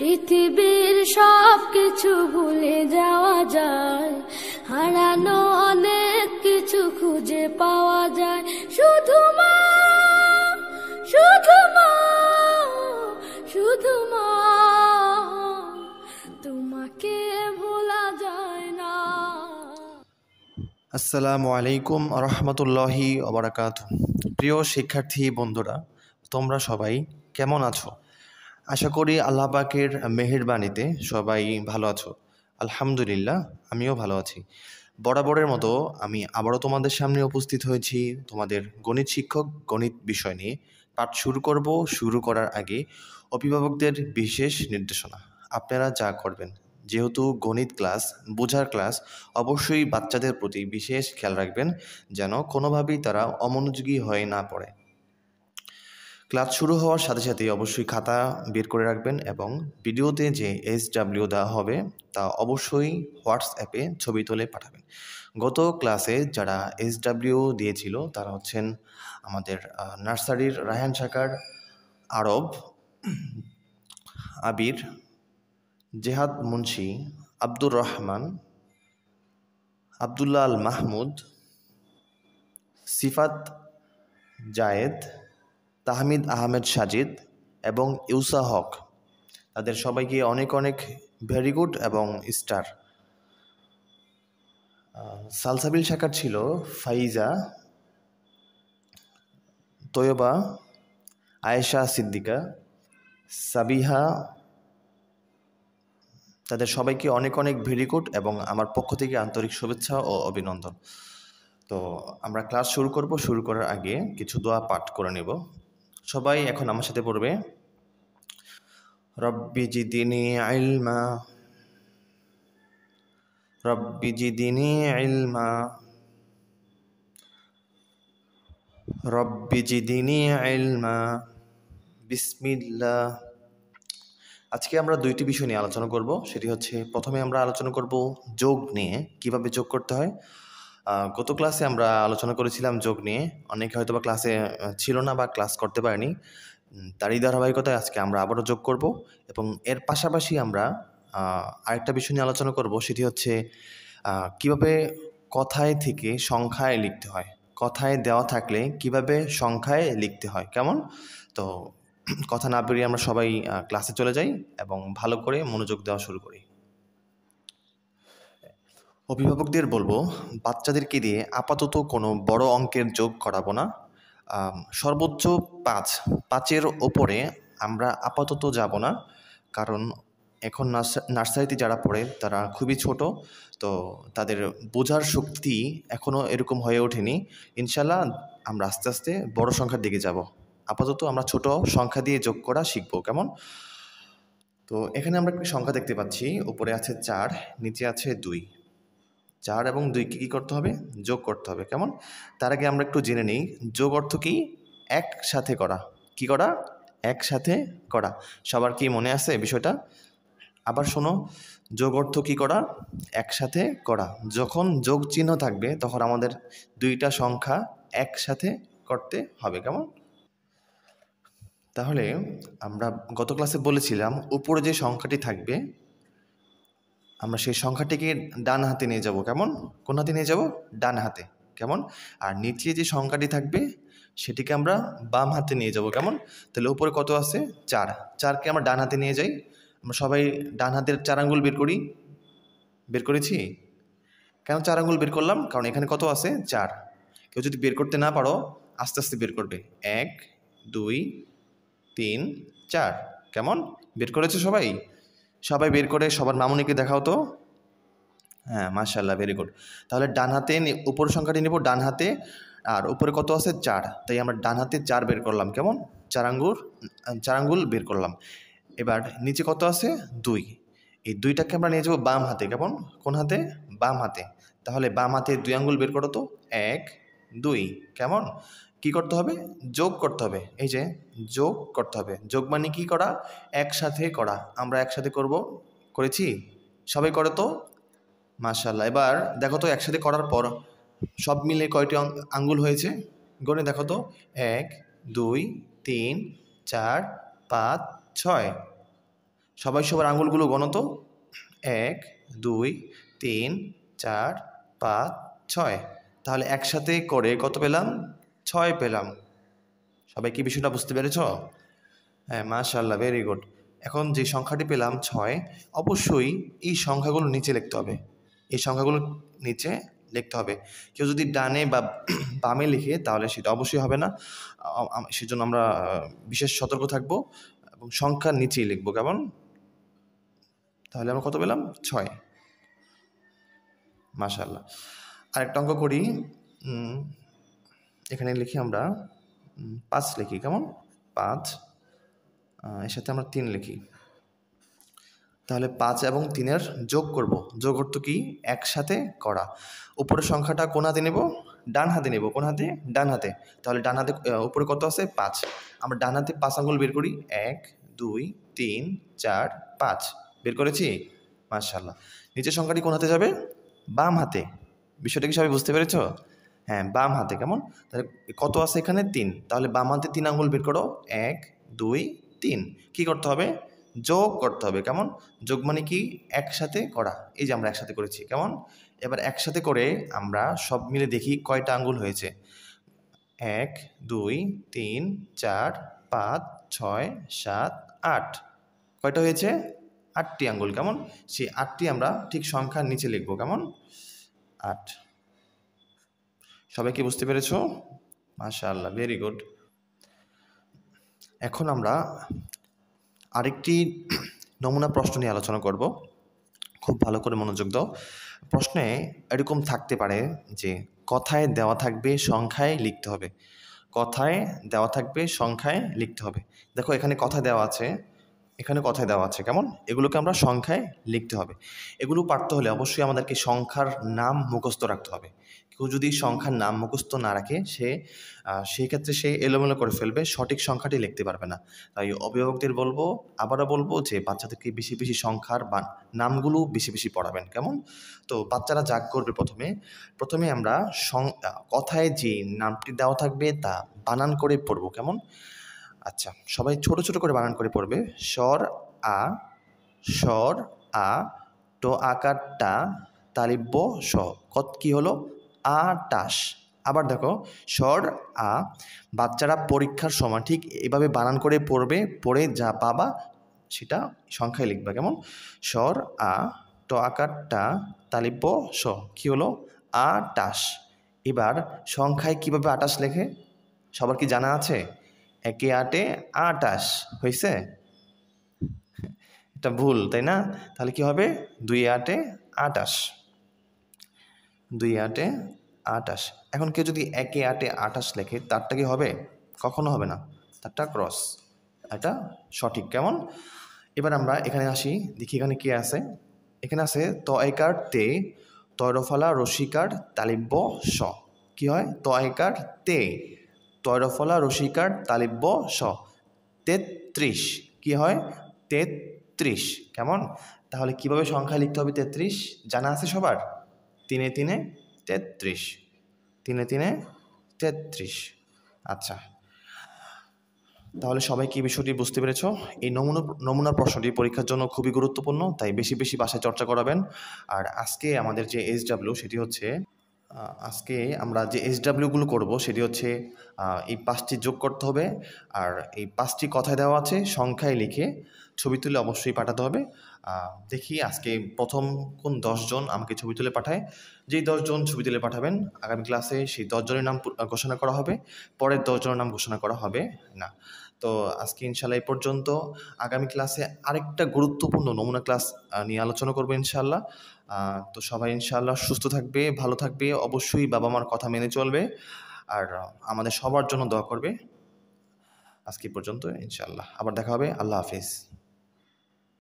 পৃথিবীর সব কিছু ভুলে যাওয়া যায় হারানো অনেক কিছু খুঁজে পাওয়া যায় শুধু মা শুধু মা শুধু মা তোমাকে ভোলা যায় না আসসালামু আলাইকুম রহমতুল্লাহি অবরাকাত প্রিয় শিক্ষার্থী বন্ধুরা তোমরা সবাই কেমন আছো আশা করি আল্লাহবাকের পাকের মেহেরবাণীতে সবাই ভালো আছো আলহামদুলিল্লাহ আমিও ভালো আছি বরাবরের মতো আমি আবারও তোমাদের সামনে উপস্থিত হয়েছি তোমাদের গণিত শিক্ষক গণিত বিষয় নিয়ে পাঠ শুরু করব শুরু করার আগে অভিভাবকদের বিশেষ নির্দেশনা আপনারা যা করবেন যেহেতু গণিত ক্লাস বোঝার ক্লাস অবশ্যই বাচ্চাদের প্রতি বিশেষ খেয়াল রাখবেন যেন কোনোভাবেই তারা অমনোযোগী হয়ে না পড়ে ক্লাস শুরু হওয়ার সাথে সাথেই অবশ্যই খাতা বের করে রাখবেন এবং ভিডিওতে যে এস ডাব্লিউ দেওয়া হবে তা অবশ্যই হোয়াটসঅ্যাপে ছবি তুলে পাঠাবেন গত ক্লাসে যারা এস ডাব্লিউ দিয়েছিল তারা হচ্ছেন আমাদের নার্সারির রায়হান শাখার আরব আবির জেহাদ মুন্সি আব্দুর রহমান আবদুল্লাহ মাহমুদ সিফাত জায়েদ তাহমিদ আহমেদ সাজিদ এবং ইউসা হক তাদের সবাইকে অনেক অনেক ভেরি গুড এবং স্টার সালসাবিল শাখার ছিল ফাইজা তৈবা আয়েশা সিদ্দিকা সাবিহা তাদের সবাইকে অনেক অনেক ভেরি গুড এবং আমার পক্ষ থেকে আন্তরিক শুভেচ্ছা ও অভিনন্দন তো আমরা ক্লাস শুরু করব শুরু করার আগে কিছু দোয়া পাঠ করে নেব সবাই এখন আমার সাথে পড়বে রব্বি জিদিনি আইলমা রব্বি জিদিনি ইলমা রব্বি জিদিনি ইলমা বিসমিল্লা আজকে আমরা দুইটি বিষয় নিয়ে আলোচনা করব সেটি হচ্ছে প্রথমে আমরা আলোচনা করব যোগ নিয়ে কিভাবে যোগ করতে হয় গত ক্লাসে আমরা আলোচনা করেছিলাম যোগ নিয়ে অনেকে হয়তো বা ক্লাসে ছিল না বা ক্লাস করতে পারেনি তারই ধারাবাহিকতায় আজকে আমরা আবারও যোগ করব এবং এর পাশাপাশি আমরা আরেকটা বিষয় নিয়ে আলোচনা করব সেটি হচ্ছে কিভাবে কথায় থেকে সংখ্যায় লিখতে হয় কথায় দেওয়া থাকলে কিভাবে সংখ্যায় লিখতে হয় কেমন তো কথা না বেরিয়ে আমরা সবাই ক্লাসে চলে যাই এবং ভালো করে মনোযোগ দেওয়া শুরু করি অভিভাবকদের বলবো বাচ্চাদেরকে দিয়ে আপাতত কোনো বড় অঙ্কের যোগ করাবো না সর্বোচ্চ পাঁচ পাঁচের ওপরে আমরা আপাতত যাব না কারণ এখন নার্সারিতে যারা পড়ে তারা খুবই ছোট তো তাদের বোঝার শক্তি এখনও এরকম হয়ে ওঠেনি ইনশাল্লাহ আমরা আস্তে আস্তে বড় সংখ্যার দিকে যাব আপাতত আমরা ছোট সংখ্যা দিয়ে যোগ করা শিখব কেমন তো এখানে আমরা একটি সংখ্যা দেখতে পাচ্ছি উপরে আছে চার নিচে আছে দুই চার এবং দুইকে কী করতে হবে যোগ করতে হবে কেমন তার আগে আমরা একটু জেনে নিই যোগ অর্থ কি একসাথে করা কি করা একসাথে করা সবার কি মনে আছে বিষয়টা আবার শোনো যোগ অর্থ কী করা একসাথে করা যখন যোগ চিহ্ন থাকবে তখন আমাদের দুইটা সংখ্যা একসাথে করতে হবে কেমন তাহলে আমরা গত ক্লাসে বলেছিলাম উপরে যে সংখ্যাটি থাকবে আমরা সেই সংখ্যাটিকে ডান হাতে নিয়ে যাব কেমন কোন হাতে নিয়ে যাব ডান হাতে কেমন আর নিচে যে সংখ্যাটি থাকবে সেটিকে আমরা বাম হাতে নিয়ে যাব কেমন তাহলে উপরে কত আছে চার চারকে আমরা ডান হাতে নিয়ে যাই আমরা সবাই ডান হাতের চার আঙ্গুল বের করি বের করেছি কেন চার আঙ্গুল বের করলাম কারণ এখানে কত আছে চার কেউ যদি বের করতে না পারো আস্তে আস্তে বের করবে এক দুই তিন চার কেমন বের করেছে সবাই সবাই বের করে সবার মামুনিকে দেখাও তো হ্যাঁ মাশাল্লাহ ভেরি গুড তাহলে ডান হাতে উপর সংখ্যাটি নেব ডান হাতে আর উপরে কত আছে চার তাই আমরা ডান হাতে চার বের করলাম কেমন চারাঙ্গুর চারাঙ্গুল বের করলাম এবার নিচে কত আছে দুই এই দুইটাকে আমরা নিয়ে যাবো বাম হাতে কেমন কোন হাতে বাম হাতে তাহলে বাম হাতে দুই আঙ্গুল বের করো তো এক দুই কেমন কি করতে হবে যোগ করতে হবে এই যে যোগ করতে হবে যোগ মানে কি করা একসাথে করা আমরা একসাথে করব করেছি সবাই করে তো মাশাল্লাহ এবার দেখো তো একসাথে করার পর সব মিলে কয়টি আঙ্গুল হয়েছে গণে দেখো তো এক দুই তিন চার পাঁচ ছয় সবাই সবার আঙুলগুলো গণ তো এক দুই তিন চার পাঁচ ছয় তাহলে একসাথে করে কত পেলাম ছয় পেলাম সবাই কি বিষয়টা বুঝতে পেরেছ হ্যাঁ মাশাল্লাহ ভেরি গুড এখন যে সংখ্যাটি পেলাম ছয় অবশ্যই এই সংখ্যাগুলো নিচে লিখতে হবে এই সংখ্যাগুলো নিচে লিখতে হবে কেউ যদি ডানে বা বামে লিখে তাহলে সেটা অবশ্যই হবে না সেজন্য আমরা বিশেষ সতর্ক থাকবো এবং সংখ্যা নিচেই লিখবো কেমন তাহলে আমরা কত পেলাম ছয় মাশাল্লাহ আরেকটা অঙ্ক করি এখানে লিখি আমরা পাঁচ লিখি কেমন পাঁচ এর সাথে আমরা তিন লিখি তাহলে পাঁচ এবং তিনের যোগ করব যোগ অর্থ কি একসাথে করা উপরের সংখ্যাটা কোন হাতে নেব ডান হাতে নেব কোন হাতে ডান হাতে তাহলে ডান হাতে উপরে কত আছে পাঁচ আমরা ডান হাতে পাঁচ আঙ্গুল বের করি এক দুই তিন চার পাঁচ বের করেছি মার্শাল্লাহ নিচের সংখ্যাটি কোন হাতে যাবে বাম হাতে বিষয়টা কি সবাই বুঝতে পেরেছ হ্যাঁ বাম হাতে কেমন তাহলে কত আছে এখানে তিন তাহলে বাম হাতে তিন আঙুল বের করো এক দুই তিন কি করতে হবে যোগ করতে হবে কেমন যোগ মানে কি একসাথে করা এই যে আমরা একসাথে করেছি কেমন এবার একসাথে করে আমরা সব মিলে দেখি কয়টা আঙ্গুল হয়েছে এক দুই তিন চার পাঁচ ছয় সাত আট কয়টা হয়েছে আটটি আঙ্গুল কেমন সেই আটটি আমরা ঠিক সংখ্যার নিচে লিখবো কেমন আট সবাই কি বুঝতে পেরেছ মাশাআল্লাহ ভেরি গুড এখন আমরা আরেকটি নমুনা প্রশ্ন নিয়ে আলোচনা করব খুব ভালো করে মনোযোগ দাও প্রশ্নে এরকম থাকতে পারে যে কথায় দেওয়া থাকবে সংখ্যায় লিখতে হবে কথায় দেওয়া থাকবে সংখ্যায় লিখতে হবে দেখো এখানে কথা দেওয়া আছে এখানে কথায় দেওয়া আছে কেমন এগুলোকে আমরা সংখ্যায় লিখতে হবে এগুলো পারতে হলে অবশ্যই আমাদেরকে সংখ্যার নাম মুখস্থ রাখতে হবে কেউ যদি সংখ্যার নাম মুখস্থ না রাখে সে সেই ক্ষেত্রে সে এলোমেলো করে ফেলবে সঠিক সংখ্যাটি লিখতে পারবে না তাই অভিভাবকদের বলবো আবারও বলবো যে বাচ্চাদেরকে বেশি বেশি সংখ্যার বা নামগুলো বেশি বেশি পড়াবেন কেমন তো বাচ্চারা যাক করবে প্রথমে প্রথমে আমরা কথায় যে নামটি দেওয়া থাকবে তা বানান করে পড়বো কেমন আচ্ছা সবাই ছোট ছোট করে বানান করে পড়বে স্বর আ স্বর আ ট আকারটা তালিব্য স কত কী হলো টাস আবার দেখো স্বর আ বাচ্চারা পরীক্ষার সময় ঠিক এভাবে বানান করে পড়বে পড়ে যা পাবা সেটা সংখ্যায় লিখবা কেমন স্বর আ ট আকার টা তালিব্য স কী হলো টাস এবার সংখ্যায় কিভাবে আটাশ লেখে সবার কি জানা আছে একে আটে আটাস হয়েছে এটা ভুল তাই না তাহলে কি হবে দুই আটে আটাশ দুই আটে আটাশ এখন কেউ যদি একে আটে আটাশ লেখে তারটা কি হবে কখনো হবে না তারটা ক্রস এটা সঠিক কেমন এবার আমরা এখানে আসি দেখি এখানে কে আছে এখানে আছে তয়কার তে তয়রফলা রসিকার তালিব্য স কি হয় তয়কার তে তয়রফলা রসিকার তালিব্য স তেত্রিশ কি হয় তেত্রিশ কেমন তাহলে কিভাবে সংখ্যা লিখতে হবে তেত্রিশ জানা আছে সবার তিনে তিনে তেত্রিশ তিনে তিনে তেত্রিশ আচ্ছা তাহলে সবাই কি বিষয়টি বুঝতে পেরেছ এই নমুনা নমুনা প্রশ্নটি পরীক্ষার জন্য খুবই গুরুত্বপূর্ণ তাই বেশি বেশি বাসায় চর্চা করাবেন আর আজকে আমাদের যে এস ডাব্লিউ সেটি হচ্ছে আজকে আমরা যে এসডাব্লিউগুলো করব সেটি হচ্ছে এই পাঁচটি যোগ করতে হবে আর এই পাঁচটি কথায় দেওয়া আছে সংখ্যায় লিখে ছবি তুলে অবশ্যই পাঠাতে হবে দেখি আজকে প্রথম কোন দশজন আমাকে ছবি তুলে পাঠায় যেই দশজন ছবি তুলে পাঠাবেন আগামী ক্লাসে সেই দশজনের নাম ঘোষণা করা হবে পরের দশজনের নাম ঘোষণা করা হবে না তো আজকে ইনশাল্লাহ এই পর্যন্ত আগামী ক্লাসে আরেকটা গুরুত্বপূর্ণ নমুনা ক্লাস নিয়ে আলোচনা করবো ইনশাল্লাহ তো সবাই ইনশাল্লাহ সুস্থ থাকবে ভালো থাকবে অবশ্যই বাবা মার কথা মেনে চলবে আর আমাদের সবার জন্য দোয়া করবে আজকে পর্যন্ত ইনশাল্লাহ আবার দেখা হবে আল্লাহ হাফিজ